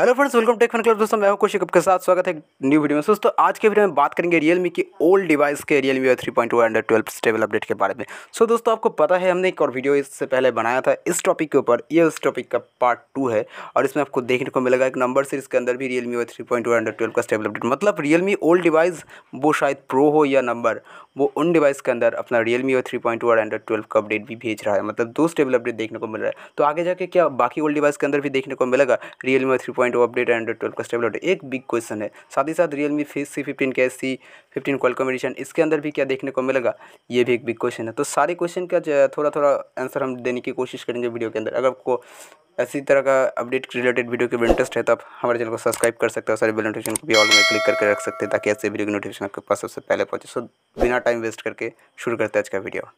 hello friends welcome tech fun club दोस्तों मैं हूं कौशिक आपके साथ स्वागत है न्यू वीडियो में दोस्तों आज के वीडियो में बात करेंगे रियलमी की ओल्ड डिवाइस के Realme three point one under twelve stable update के बारे में सो so, दोस्तों आपको पता है हमने एक और वीडियो इससे पहले बनाया था इस टॉपिक के ऊपर ये उस टॉपिक का पार्ट टू है और इसमें आपको देखने को मिलेगा एक नंबर सीरीज के अंदर भी Realme three point one twelve का स्टेबल अपडेट मतलब रियलमी ओल्ड डिवाइस वो शायद प्रो हो या नंबर वो उन डिवाइस के अंदर अपना Realme three point one twelve का अपडेट भी भेज रहा है मतलब दो स्टेबल अपडेट देखने को मिल रहा है तो आगे जाके क्या बाकी ओल्ड डिवाइस के अंदर भी देखने को मिलेगा Realme three point update Android twelve का स्टेबल अपडेट एक बिग क्वेश्चन है साथ ही साथ रियलमी मी सी फिफ्टीन के सी फिफ्टीन क्वाल कॉम्बिनेशन इसके अंदर भी क्या देखने को मिलेगा ये भी एक बिग क्वेश्चन है तो सारे क्वेश्चन का थोड़ा थोड़ा आंसर हम देने की कोशिश करेंगे वीडियो के अंदर अगर आपको ऐसी तरह का अपडेट रिलेटेड वीडियो के भी इंटरेस्ट है तो आप हमारे चैनल को सब्सक्राइब कर सकते हो सारे बिल नोटिफिकेशन को भी ऑल में क्लिक करके रख सकते हैं ताकि ऐसे वीडियो की नोटिफिकेशन आपके पास सबसे पहले पहुंचे सो बिना टाइम वेस्ट करके शुरू करते हैं आज का वीडियो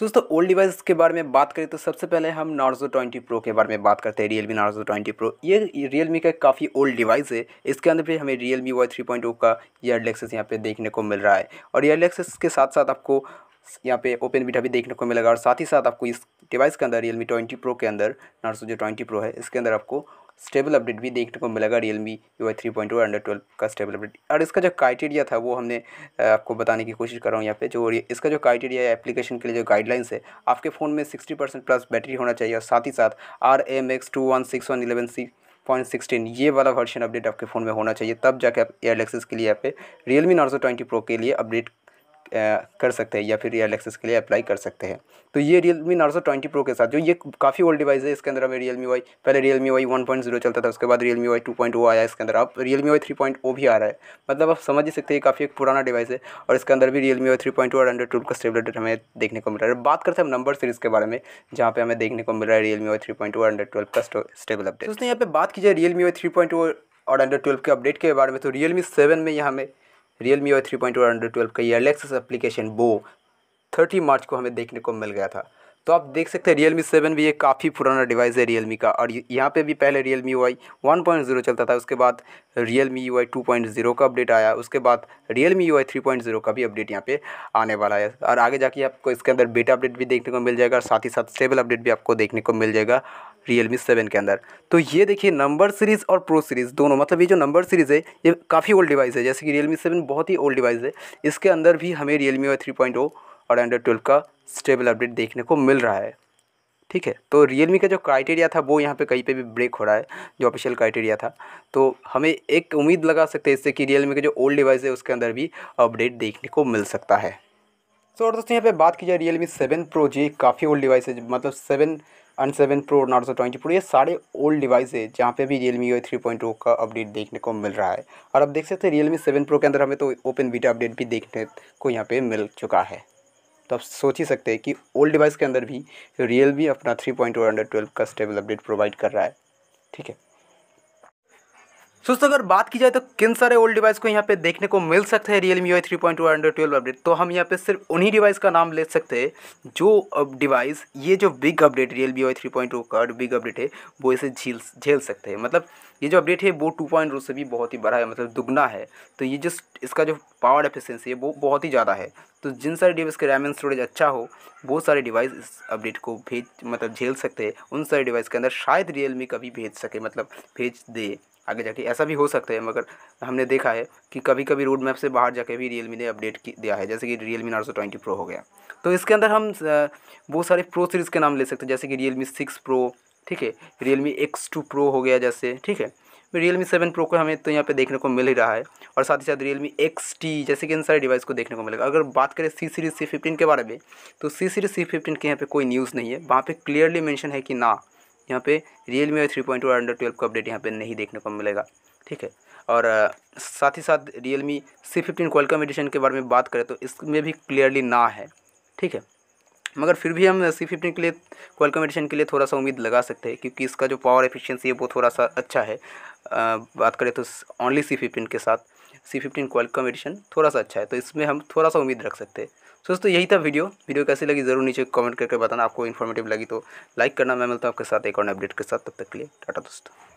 दोस्तों ओल्ड डिवाइस के बारे में बात करें तो सबसे पहले हम नार्जो ट्वेंटी प्रो के बारे में बात करते हैं Realme Narzo twenty pro ये रियल मी का काफ़ी ओल्ड डिवाइस है इसके अंदर भी हमें Realme Y three point O का ईयर लेक्सेस यहाँ पे देखने को मिल रहा है और ईयर लेक्सेस के साथ साथ आपको यहाँ पे ओपन बीटा भी देखने को मिलेगा और साथ ही साथ आपको इस डिवाइस के अंदर रियल मी ट्वेंटी प्रो के अंदर नार्सो जो ट्वेंटी प्रो है इसके अंदर आपको स्टेबल अपडेट भी देखने को मिलेगा Realme U I three point one under twelve का स्टेबल अपडेट और इसका जो क्राइटेरिया था वो हमने आपको बताने की कोशिश कर रहा हूँ यहाँ पे जो इसका जो क्राइटेरिया है एप्लीकेशन के लिए जो गाइडलाइंस है आपके फ़ोन में सिक्सटी परसेंट प्लस बैटरी होना चाहिए और साथ ही साथ R M X two one six one eleven C point sixteen ये वाला वर्जन अपडेट आपके फ़ोन में होना चाहिए तब जाके आप एयरलेक्सिस के लिए यहाँ पे रियल मी ट्वेंटी प्रो के लिए अपडेट कर सकते हैं या फिर रियल एक्सेस के लिए अप्लाई कर सकते हैं तो ये Realme Narzo twenty pro के साथ जो ये काफ़ी ओल्ड डिवाइस है इसके अंदर हमें रियल मी वाई पहले Realme Y one point zero चलता था उसके बाद Realme Y two point वो आया इसके अंदर अब Realme Y three point O भी आ रहा है मतलब आप समझ ही सकते हैं काफ़ी एक पुराना डिवाइस है और इसके अंदर भी Realme Y three point O और हंड्रेड टूल का स्टेबलेटर हमें देखने को मिल रहा है बात करते हैं हम नंबर सीरीज़ के बारे में जहाँ पे हमें देखने को मिल रहा है Realme Y three point O और हंड्रेड ट्वेल्व का स्टेबल अपडेट दोस्तों यहाँ पे बात की जाए Realme Y three point O और अंडर ट्वेल्व के अपडेट के बारे में तो रियल मी सेवन में यहाँ में Realme O three point one under twelve का ईयरलेक्स एप्लीकेशन बो थर्टी मार्च को हमें देखने को मिल गया था तो आप देख सकते हैं रियल मी सेवन भी ये काफ़ी पुराना डिवाइस है रियल मी का और यहाँ पे भी पहले Realme Y one point zero चलता था उसके बाद Realme U I two point zero का अपडेट आया उसके बाद Realme U I three point zero का भी अपडेट यहाँ पे आने वाला है और आगे जाके आपको इसके अंदर बेटा अपडेट भी देखने को मिल जाएगा और साथ ही साथ स्टेबल अपडेट भी आपको देखने को मिल जाएगा रियल मी सेवन के अंदर तो ये देखिए नंबर सीरीज़ और प्रो सीरीज़ दोनों मतलब ये जो नंबर सीरीज़ है ये काफ़ी ओल्ड डिवाइस है जैसे कि रियल मी सेवन बहुत ही ओल्ड डिवाइस है इसके अंदर भी हमें Realme Y three point O और एंड्रॉयड ट्वेल्व का स्टेबल अपडेट देखने को मिल रहा है ठीक है तो रियलमी का जो क्राइटेरिया था वो यहाँ पे कहीं पे भी ब्रेक हो रहा है जो ऑफिशियल क्राइटेरिया था तो हमें एक उम्मीद लगा सकते हैं इससे कि रियलमी का जो ओल्ड डिवाइस है उसके अंदर भी अपडेट देखने को मिल सकता है सो और दोस्तों यहाँ पे बात की जाए रियलमी सेवन प्रो जी काफ़ी ओल्ड डिवाइस है मतलब seven and seven pro Narzo twenty pro ये सारे ओल्ड डिवाइस है जहाँ पे भी Realme U three point O का अपडेट देखने को मिल रहा है और अब देख सकते हैं रियलमी सेवन प्रो के अंदर हमें तो ओपन बीटा अपडेट भी देखने को यहाँ पे मिल चुका है तो आप सोच ही सकते हैं कि ओल्ड डिवाइस के अंदर भी रियल भी अपना three point one hundred twelve का स्टेबल अपडेट प्रोवाइड कर रहा है ठीक है दोस्तों अगर बात की जाए तो किन सारे ओल्ड डिवाइस को यहाँ पे देखने को मिल सकता है Realme three point one hundred twelve update तो हम यहाँ पे सिर्फ उन्हीं डिवाइस का नाम ले सकते हैं जो डिवाइस ये जो big update Realme Y three point का बिग अपडेट है वो इसे झील झेल सकते हैं मतलब ये जो अपडेट है वो टू पॉइंट oh से भी बहुत ही बड़ा है मतलब दुगना है तो ये जो इसका जो पावर एफिशिएंसी है वो बहुत ही ज़्यादा है तो जिन सारे डिवाइस के रैम एंड स्टोरेज अच्छा हो वो सारे डिवाइस इस अपडेट को भेज मतलब झेल सकते हैं उन सारे डिवाइस के अंदर शायद रियल मी कभी भेज सके मतलब भेज दे आगे जाके ऐसा भी हो सकता है मगर हमने देखा है कि कभी कभी रोड मैप से बाहर जाके भी रियल मी ने अपडेट दिया है जैसे कि Realme Narzo twenty pro हो गया तो इसके अंदर हम बहुत सारे प्रो सीरीज़ के नाम ले सकते हैं जैसे कि रियल मी सिक्स प्रो ठीक है Realme X two pro हो गया जैसे ठीक है रियल मी सेवन प्रो को हमें तो यहाँ पे देखने को मिल ही रहा है और साथ ही साथ रियल मी एक्स टी जैसे कि इन सारे डिवाइस को देखने को मिलेगा अगर बात करें सी सीरीज़ सी फिफ्टीन के बारे में तो सी सीरीज़ सी फिफ्टीन के यहाँ पे कोई न्यूज़ नहीं है वहाँ पे क्लियरली मेंशन है कि ना यहाँ पे रियल मी थ्री पॉइंट और अंडर ट्वेल्व का अपडेट यहाँ पर नहीं देखने को मिलेगा ठीक है और साथ ही साथ Realme C fifteen Qualcomm edition के बारे में बात करें तो इसमें भी क्लियरली ना है ठीक है मगर फिर भी हम सी फिफ्टीन के लिए क्वालकॉम एडिशन के लिए थोड़ा सा उम्मीद लगा सकते हैं क्योंकि इसका जो पावर एफिशिएंसी है वो थोड़ा सा अच्छा है आ, बात करें तो ओनली सी फिफ्टीन के साथ सी फिफ्टीन क्वालकॉम एडिशन थोड़ा सा अच्छा है तो इसमें हम थोड़ा सा उम्मीद रख सकते हैं दोस्तों यही था वीडियो वीडियो कैसी लगी ज़रूर नीचे कमेंट करके बताना आपको इन्फॉर्मेटिव लगी तो लाइक करना मैं मिलता हूँ आपके साथ एक और अपडेट के साथ तब तक के लिए टाटा दोस्तों